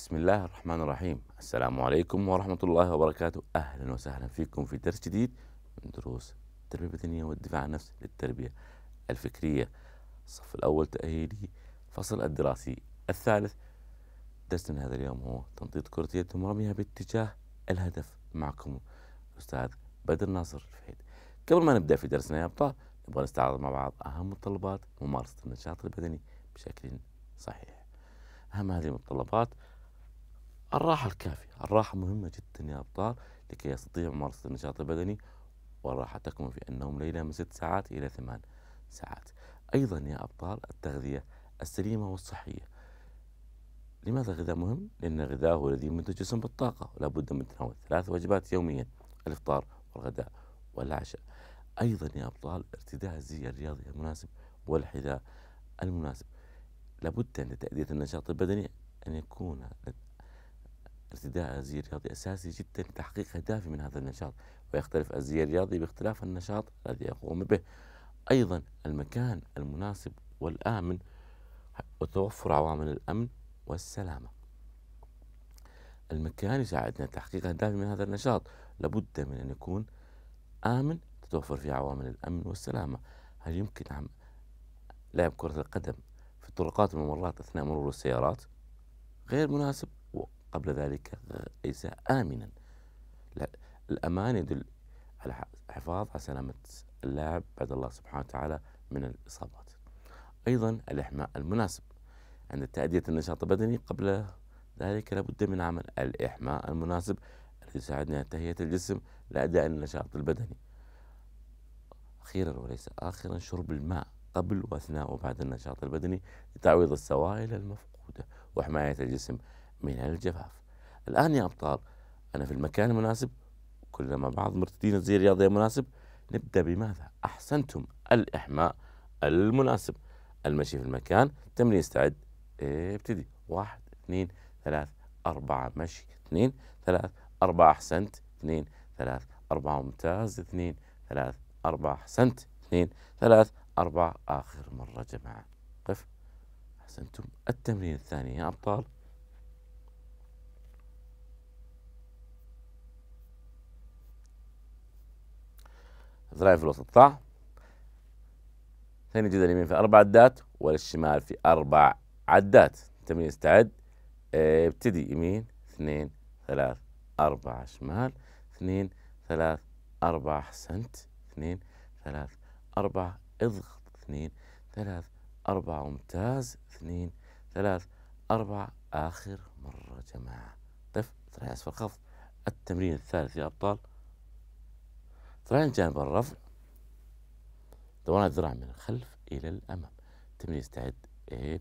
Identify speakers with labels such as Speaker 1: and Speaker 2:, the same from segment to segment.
Speaker 1: بسم الله الرحمن الرحيم السلام عليكم ورحمة الله وبركاته أهلا وسهلا فيكم في درس جديد من دروس التربية البدنية والدفاع عن النفس للتربية الفكرية الصف الأول تأهيلي فصل الدراسي الثالث درسنا هذا اليوم هو تنطيط كرة يد ورميها باتجاه الهدف معكم الأستاذ بدر ناصر الفهيد قبل ما نبدأ في درسنا يا أبطال نبغى نستعرض مع بعض أهم متطلبات ممارسة النشاط البدني بشكل صحيح أهم هذه المتطلبات الراحة الكافية الراحة مهمة جدا يا أبطال لكي يستطيع ممارسة النشاط البدني والراحة تكمن في النوم ليلة من ست ساعات إلى ثمان ساعات أيضا يا أبطال التغذية السليمة والصحية لماذا الغذاء مهم؟ لأن الغذاء هو الذي يمد الجسم بالطاقة ولا بد من تناول ثلاث وجبات يوميا الإفطار والغداء والعشاء أيضا يا أبطال ارتداء الزي الرياضي المناسب والحذاء المناسب لابد عند تأدية النشاط البدني أن يكون ارتداء الزي الرياضي أساسي جدا لتحقيق أهدافي من هذا النشاط ويختلف الزي الرياضي باختلاف النشاط الذي يقوم به أيضا المكان المناسب والآمن وتوفر عوامل الأمن والسلامة المكان يساعدنا تحقيق اهدافي من هذا النشاط لابد من أن يكون آمن تتوفر فيه عوامل الأمن والسلامة هل يمكن عم لعب كرة القدم في الطرقات والممرات أثناء مرور السيارات غير مناسب قبل ذلك آه، ليس آمنا الأمان يدل على حفاظ على سلامة اللاعب بعد الله سبحانه وتعالى من الإصابات أيضا الإحماء المناسب عند تأدية النشاط البدني قبل ذلك لابد من عمل الإحماء المناسب الذي يساعدنا على تهيئة الجسم لأداء النشاط البدني أخيرا وليس آخرا شرب الماء قبل وأثناء وبعد النشاط البدني لتعويض السوائل المفقودة وحماية الجسم من الجفاف الآن يا أبطال أنا في المكان المناسب كلما بعض مرتدين الزي الرياضي المناسب نبدأ بماذا أحسنتم الإحماء المناسب المشي في المكان تمرين استعد ابتدي واحد اثنين ثلاث أربعة مشي اثنين ثلاث أربعة أحسنت اثنين ثلاث أربعة ممتاز اثنين ثلاث أربعة أحسنت اثنين ثلاث أربعة آخر مرة جماعة قف أحسنتم التمرين الثاني يا أبطال ذراعي في الوسط صح؟ ثاني جدا اليمين في أربع عدات والشمال في أربع عدات تمرين استعد إيه، ابتدي يمين اثنين ثلاث اربع شمال اثنين ثلاث اربع أحسنت اثنين ثلاث اربع اضغط اثنين ثلاث اربع ممتاز اثنين ثلاث اربع آخر مرة جماعة طف طيب، ثلاث أسفل خفض التمرين الثالث يا أبطال طلعنا جانب الرفع دوران الذراع من الخلف إلى الأمام تمرين استعد ابتدي إيه،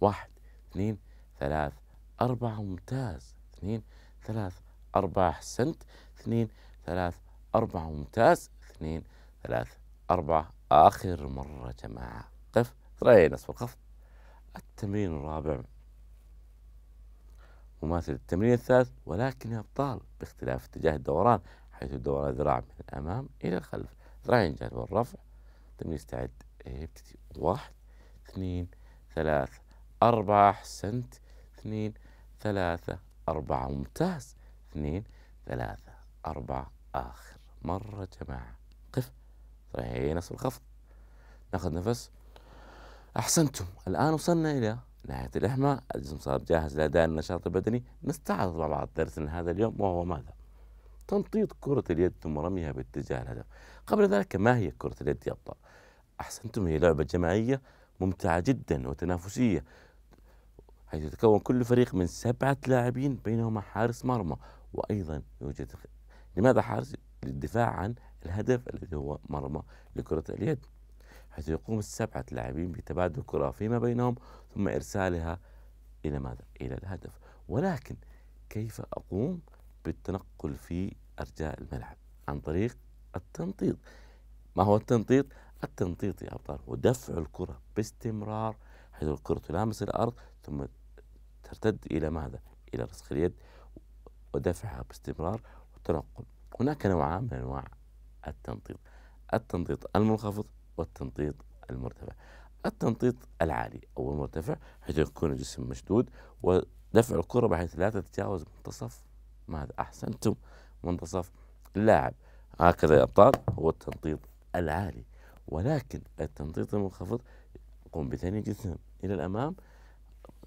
Speaker 1: واحد اثنين ثلاث أربعة ممتاز اثنين ثلاث أربعة أحسنت اثنين ثلاث أربعة ممتاز اثنين ثلاث أربعة آخر مرة جماعة قف ذراعين نصف خفض التمرين الرابع مماثل التمرين الثالث ولكن أبطال باختلاف اتجاه الدوران حيث الدوران ذراع من الأمام إلى الخلف ذراعين جانب الرفع ثم يستعد إيه، يبتدي واحد اثنين ثلاثة أربعة أحسنت اثنين ثلاثة أربعة ممتاز اثنين ثلاثة أربعة آخر مرة جماعة قف هي نص الخفض ناخذ نفس أحسنتم الآن وصلنا إلى نهاية الإحماء الجسم صار جاهز لأداء النشاط البدني نستعرض مع بعض درسنا هذا اليوم وهو ماذا؟ تنطيط كرة اليد ثم رميها باتجاه الهدف قبل ذلك ما هي كرة اليد يا أبطال أحسنتم هي لعبة جماعية ممتعة جدا وتنافسية حيث يتكون كل فريق من سبعة لاعبين بينهما حارس مرمى وأيضا يوجد لماذا حارس للدفاع عن الهدف الذي هو مرمى لكرة اليد حيث يقوم السبعة لاعبين بتبادل الكرة فيما بينهم ثم إرسالها إلى ماذا؟ إلى الهدف ولكن كيف أقوم بالتنقل في أرجاء الملعب عن طريق التنطيط ما هو التنطيط؟ التنطيط يا أبطال هو دفع الكرة باستمرار حيث الكرة تلامس الأرض ثم ترتد إلى ماذا؟ إلى رسخ اليد ودفعها باستمرار والتنقل هناك نوعان من أنواع التنطيط التنطيط المنخفض والتنطيط المرتفع التنطيط العالي أو المرتفع حيث يكون الجسم مشدود ودفع الكرة بحيث لا تتجاوز منتصف ماذا أحسنتم منتصف اللاعب هكذا يا أبطال هو التنطيط العالي ولكن التنطيط المنخفض يقوم بثاني جسم إلى الأمام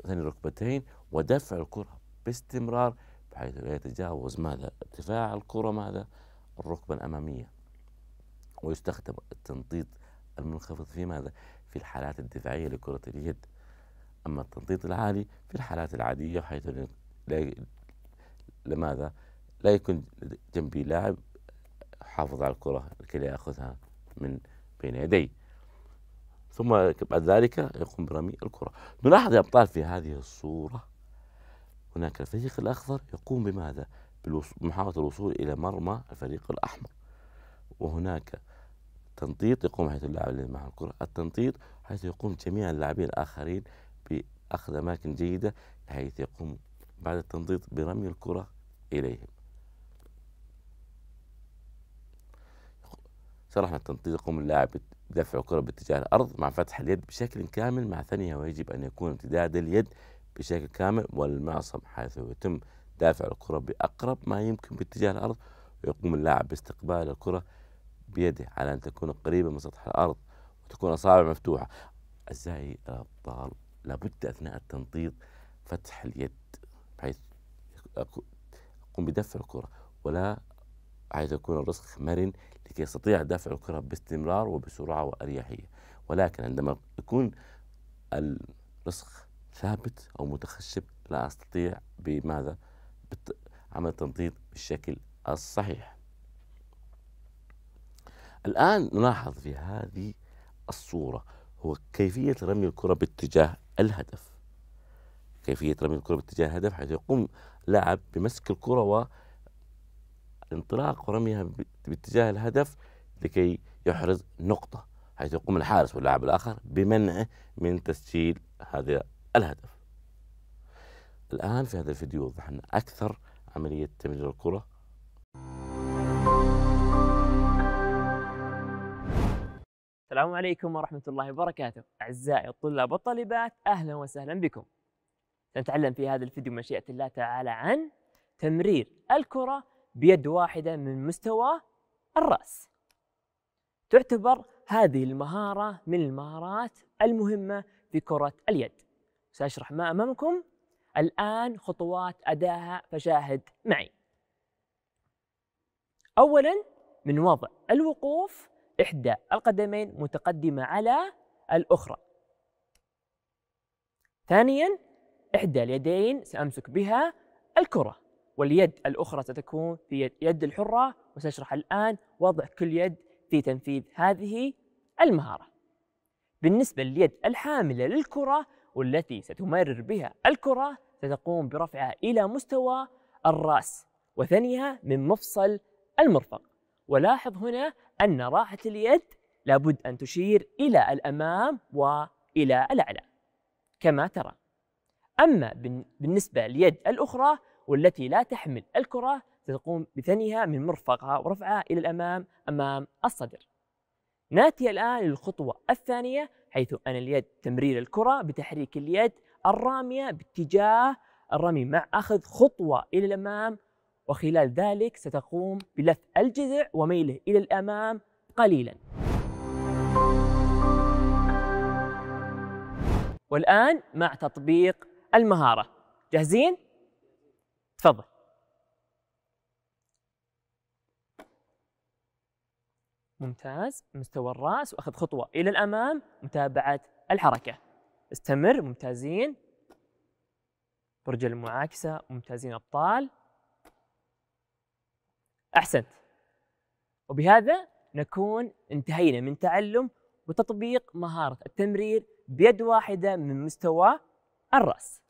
Speaker 1: ثاني ركبتين ودفع الكرة باستمرار بحيث لا يتجاوز ماذا ارتفاع الكرة ماذا الركبة الأمامية ويستخدم التنطيط المنخفض في ماذا في الحالات الدفاعية لكرة اليد أما التنطيط العالي في الحالات العادية حيث لا لماذا؟ لا يكون جنبي لاعب حافظ على الكرة لكي لا يأخذها من بين يدي ثم بعد ذلك يقوم برمي الكرة نلاحظ يا أبطال في هذه الصورة هناك الفريق الأخضر يقوم بماذا؟ بمحاولة الوصول إلى مرمى الفريق الأحمر وهناك تنطيط يقوم حيث اللاعب الذي معه الكرة التنطيط حيث يقوم جميع اللاعبين الآخرين بأخذ أماكن جيدة حيث يقوم بعد التنضيط برمي الكرة إليهم شرحنا التنطيط يقوم اللاعب بدفع الكرة باتجاه الأرض مع فتح اليد بشكل كامل مع ثانية ويجب أن يكون امتداد اليد بشكل كامل والمعصم حيث يتم دافع الكرة بأقرب ما يمكن باتجاه الأرض ويقوم اللاعب باستقبال الكرة بيده على أن تكون قريبة من سطح الأرض وتكون أصابع مفتوحة أعزائي الأبطال لابد أثناء التنطيط فتح اليد بحيث أقوم بدفع الكرة ولا عايز يكون الرسخ مرن لكي يستطيع دفع الكرة باستمرار وبسرعة وأريحية ولكن عندما يكون الرسخ ثابت أو متخشب لا أستطيع بماذا عمل التنطيط بالشكل الصحيح الآن نلاحظ في هذه الصورة هو كيفية رمي الكرة باتجاه الهدف كيفيه رمي الكره باتجاه هدف حيث يقوم لاعب بمسك الكره وانطلاق ورميها باتجاه الهدف لكي يحرز نقطه حيث يقوم الحارس واللاعب الاخر بمنعه من تسجيل هذا الهدف. الان في هذا الفيديو وضحنا اكثر عمليه تمرير الكره
Speaker 2: السلام عليكم ورحمة الله وبركاته أعزائي الطلاب والطالبات أهلا وسهلا بكم سنتعلم في هذا الفيديو مشيئة الله تعالى عن تمرير الكرة بيد واحدة من مستوى الرأس تعتبر هذه المهارة من المهارات المهمة في كرة اليد سأشرح ما أمامكم الآن خطوات أداها فشاهد معي أولا من وضع الوقوف إحدى القدمين متقدمة على الأخرى ثانيا إحدى اليدين سأمسك بها الكرة واليد الأخرى ستكون في يد الحرة وسأشرح الآن وضع كل يد في تنفيذ هذه المهارة بالنسبة لليد الحاملة للكرة والتي ستمرر بها الكرة ستقوم برفعها إلى مستوى الرأس وثنيها من مفصل المرفق ولاحظ هنا أن راحة اليد لابد أن تشير إلى الأمام وإلى الأعلى كما ترى أما بالنسبة لليد الأخرى والتي لا تحمل الكرة ستقوم بثنيها من مرفقها ورفعها إلى الأمام أمام الصدر ناتي الآن للخطوة الثانية حيث أن اليد تمرير الكرة بتحريك اليد الرامية باتجاه الرمي مع أخذ خطوة إلى الأمام وخلال ذلك ستقوم بلف الجذع وميله إلى الأمام قليلا والآن مع تطبيق المهارة جاهزين؟ تفضل ممتاز مستوى الرأس وأخذ خطوة إلى الأمام متابعة الحركة استمر ممتازين برج المعاكسة ممتازين أبطال أحسنت وبهذا نكون انتهينا من تعلم وتطبيق مهارة التمرير بيد واحدة من مستوى الرأس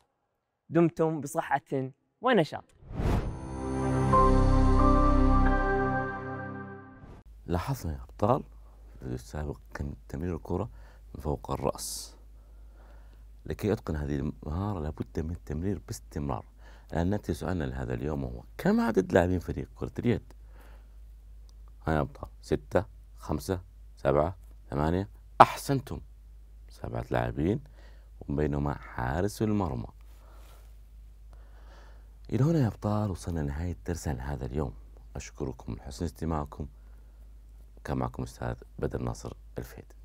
Speaker 2: دمتم بصحة ونشاط
Speaker 1: لاحظنا يا أبطال في السابق كان تمرير الكرة من فوق الرأس لكي أتقن هذه المهارة لابد من التمرير باستمرار الآن نأتي سؤالنا لهذا اليوم وهو كم عدد لاعبين فريق كرة اليد؟ ها يا أبطال ستة خمسة سبعة ثمانية أحسنتم سبعة لاعبين بينما حارس المرمى إلى هنا يا أبطال وصلنا لنهاية درسنا لهذا اليوم أشكركم لحسن استماعكم كان معكم أستاذ بدر ناصر الفيد